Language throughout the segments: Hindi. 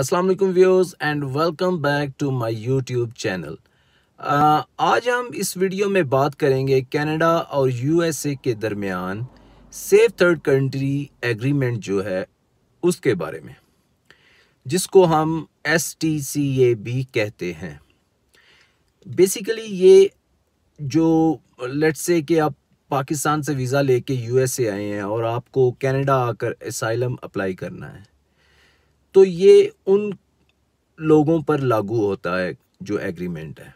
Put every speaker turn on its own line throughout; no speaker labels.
अस्सलाम वालेकुम viewers and welcome back to my YouTube channel आज हम इस वीडियो में बात करेंगे कनाडा और यूएसए के दरमियान सेफ थर्ड कंट्री एग्रीमेंट जो है उसके बारे में जिसको हम एस टी सी ए भी कहते हैं बेसिकली ये जो लेट्स से कि आप पाकिस्तान से वीज़ा लेके यूएसए आए हैं और आपको कनाडा आकर असाइलम अप्लाई करना है तो ये उन लोगों पर लागू होता है जो एग्रीमेंट है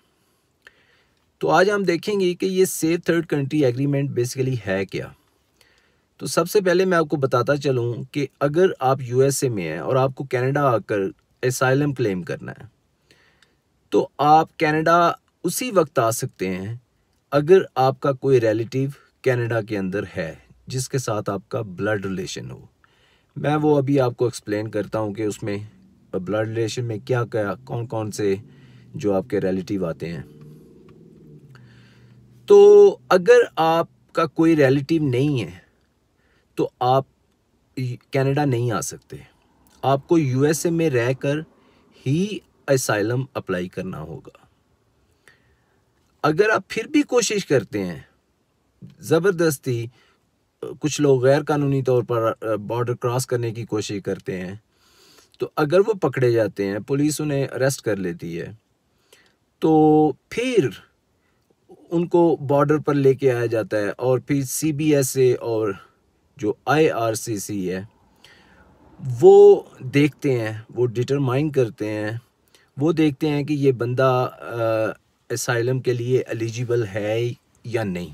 तो आज हम देखेंगे कि ये safe third country agreement basically है क्या तो सबसे पहले मैं आपको बताता चलूँ कि अगर आप यूएसए में हैं और आपको कनाडा आकर एसाइलम क्लेम करना है तो आप कनाडा उसी वक्त आ सकते हैं अगर आपका कोई रिलेटिव कनाडा के अंदर है जिसके साथ आपका ब्लड रिलेशन हो मैं वो अभी आपको एक्सप्लेन करता हूँ कि उसमें ब्लड uh, रिलेशन में क्या क्या कौन कौन से जो आपके रिलेटिव आते हैं तो अगर आपका कोई रिलेटिव नहीं है तो आप कनाडा नहीं आ सकते आपको यूएसए में रहकर ही असाइलम अप्लाई करना होगा अगर आप फिर भी कोशिश करते हैं ज़बरदस्ती कुछ लोग गैर कानूनी तौर पर बॉर्डर क्रॉस करने की कोशिश करते हैं तो अगर वो पकड़े जाते हैं पुलिस उन्हें अरेस्ट कर लेती है तो फिर उनको बॉर्डर पर लेके आया जाता है और फिर सी बी एस ए और जो आई आर सी सी है वो देखते हैं वो डिटरमाइन करते हैं वो देखते हैं कि ये बंदा असाइलम के लिए एलिजिबल है या नहीं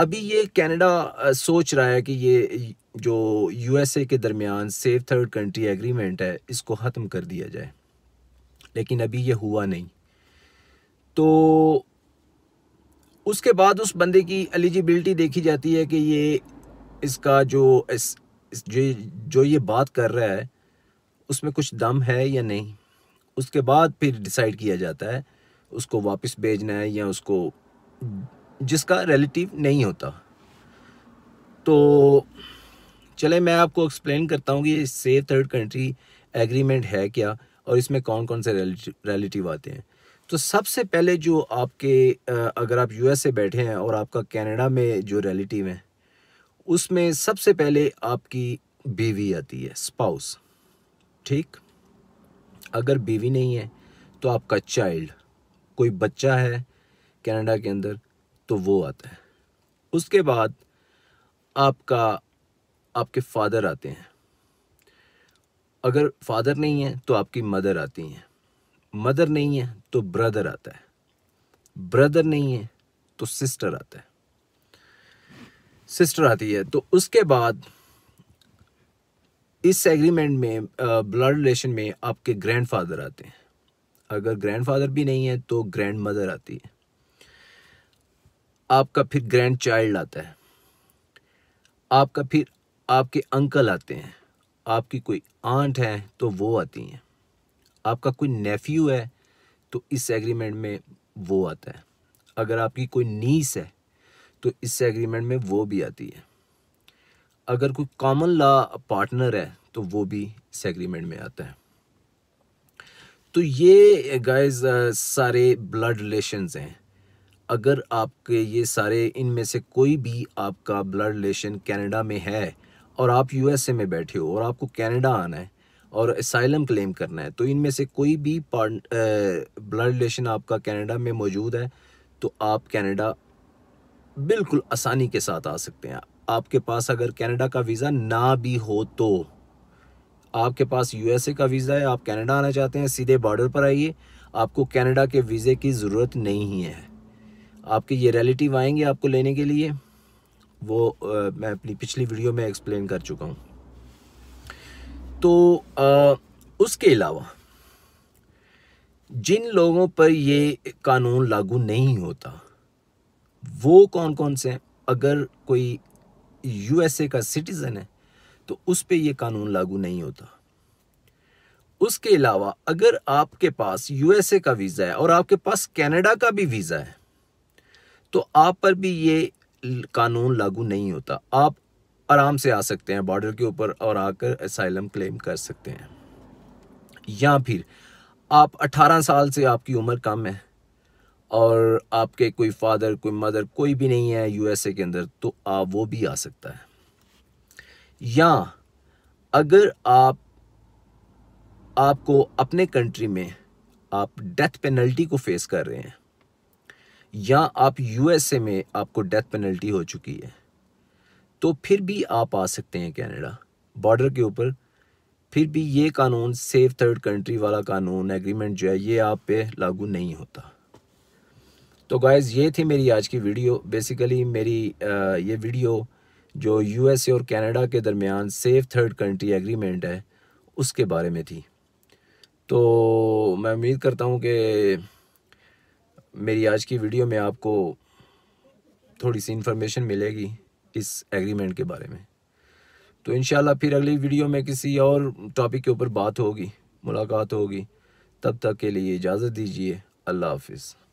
अभी ये कनाडा सोच रहा है कि ये जो यूएसए के दरमियान सेफ थर्ड कंट्री एग्रीमेंट है इसको ख़त्म कर दिया जाए लेकिन अभी ये हुआ नहीं तो उसके बाद उस बंदे की एलिजिबिलिटी देखी जाती है कि ये इसका जो इस, इस जो जो ये बात कर रहा है उसमें कुछ दम है या नहीं उसके बाद फिर डिसाइड किया जाता है उसको वापस भेजना है या उसको जिसका रिलेटिव नहीं होता तो चले मैं आपको एक्सप्लेन करता हूँ कि से थर्ड कंट्री एग्रीमेंट है क्या और इसमें कौन कौन से रिलेटिव आते हैं तो सबसे पहले जो आपके अगर आप यूएस से बैठे हैं और आपका कनाडा में जो रिलेटिव है उसमें सबसे पहले आपकी बीवी आती है स्पाउस ठीक अगर बीवी नहीं है तो आपका चाइल्ड कोई बच्चा है कनाडा के अंदर तो वो आता है उसके बाद आपका आपके फादर आते हैं अगर फादर नहीं है तो आपकी मदर आती हैं मदर नहीं है तो ब्रदर आता है ब्रदर नहीं है तो सिस्टर आता है सिस्टर आती है तो उसके बाद इस एग्रीमेंट में ब्लड रिलेशन में आपके ग्रैंडफादर आते हैं अगर ग्रैंडफादर भी नहीं है तो ग्रैंड मदर आती है आपका फिर ग्रैंड चाइल्ड आता है आपका फिर आपके अंकल आते हैं आपकी कोई आंट है तो वो आती हैं आपका कोई नेफ्यू है तो इस एग्रीमेंट में वो आता है अगर आपकी कोई नीस है तो इस एग्रीमेंट में वो भी आती है अगर कोई कॉमन लॉ पार्टनर है तो वो भी इस एग्रीमेंट में आता है तो ये गाइस सारे ब्लड रिलेशंस हैं अगर आपके ये सारे इनमें से कोई भी आपका ब्लड रिलेशन कैनेडा में है और आप यूएसए में बैठे हो और आपको कैनेडा आना है और असाइलम क्लेम करना है तो इनमें से कोई भी ब्लड रिलेशन आपका कैनेडा में मौजूद है तो आप कैनेडा बिल्कुल आसानी के साथ आ सकते हैं आपके पास अगर कैनेडा का वीज़ा ना भी हो तो आपके पास यूएसए का वीज़ा है आप कैनेडा आना चाहते हैं सीधे बॉर्डर पर आइए आपको कैनेडा के वीज़े की ज़रूरत नहीं है आपके ये रिलेटिव आएंगे आपको लेने के लिए वो आ, मैं अपनी पिछली वीडियो में एक्सप्लेन कर चुका हूँ तो आ, उसके अलावा जिन लोगों पर ये कानून लागू नहीं होता वो कौन कौन से हैं अगर कोई यूएसए का सिटीज़न है तो उस पर ये कानून लागू नहीं होता उसके अलावा अगर आपके पास यूएसए का वीज़ा है और आपके पास कनाडा का भी वीज़ा है तो आप पर भी ये कानून लागू नहीं होता आप आराम से आ सकते हैं बॉर्डर के ऊपर और आकर असाइलम क्लेम कर सकते हैं या फिर आप 18 साल से आपकी उम्र कम है और आपके कोई फादर कोई मदर कोई भी नहीं है यूएसए के अंदर तो आप वो भी आ सकता है या अगर आप आपको अपने कंट्री में आप डेथ पेनल्टी को फेस कर रहे हैं या आप यूएसए में आपको डेथ पेनल्टी हो चुकी है तो फिर भी आप आ सकते हैं कनाडा बॉर्डर के ऊपर फिर भी ये कानून सेफ थर्ड कंट्री वाला कानून एग्रीमेंट जो है ये आप पे लागू नहीं होता तो गाइज ये थी मेरी आज की वीडियो बेसिकली मेरी ये वीडियो जो यूएसए और कनाडा के दरमियान सेफ थर्ड कंट्री एग्रीमेंट है उसके बारे में थी तो मैं उम्मीद करता हूँ कि मेरी आज की वीडियो में आपको थोड़ी सी इन्फॉर्मेशन मिलेगी इस एग्रीमेंट के बारे में तो इन फिर अगली वीडियो में किसी और टॉपिक के ऊपर बात होगी मुलाकात होगी तब तक के लिए इजाज़त दीजिए अल्लाह हाफिज़